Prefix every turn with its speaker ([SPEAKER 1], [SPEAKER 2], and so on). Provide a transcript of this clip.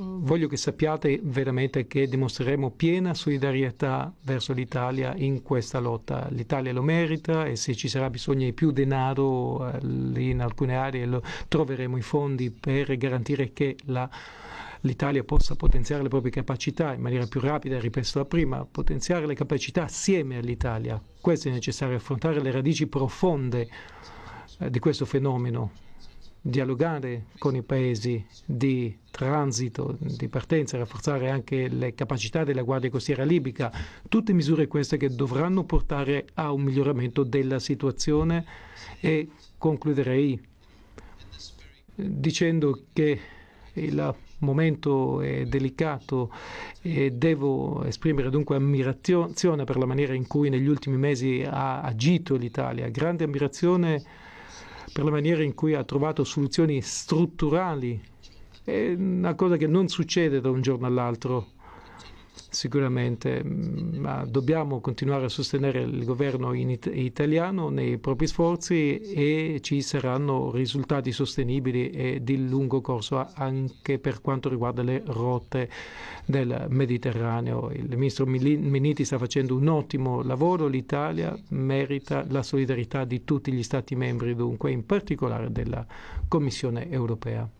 [SPEAKER 1] voglio che sappiate veramente che dimostreremo piena solidarietà verso l'Italia in questa lotta. L'Italia lo merita e se ci sarà bisogno di più denaro eh, in alcune aree lo, troveremo i fondi per garantire che la l'Italia possa potenziare le proprie capacità in maniera più rapida, ripeto la prima, potenziare le capacità assieme all'Italia. Questo è necessario affrontare le radici profonde eh, di questo fenomeno dialogare con i paesi di transito, di partenza, rafforzare anche le capacità della Guardia Costiera libica, tutte misure queste che dovranno portare a un miglioramento della situazione e concluderei dicendo che il momento è delicato e devo esprimere dunque ammirazione per la maniera in cui negli ultimi mesi ha agito l'Italia, grande ammirazione per la maniera in cui ha trovato soluzioni strutturali. È una cosa che non succede da un giorno all'altro sicuramente, mm, ma dobbiamo continuare a sostenere il governo it italiano nei propri sforzi e ci saranno risultati sostenibili e di lungo corso anche per quanto riguarda le rotte del Mediterraneo. Il ministro Miniti sta facendo un ottimo lavoro, l'Italia merita la solidarietà di tutti gli Stati membri, dunque in particolare della Commissione europea.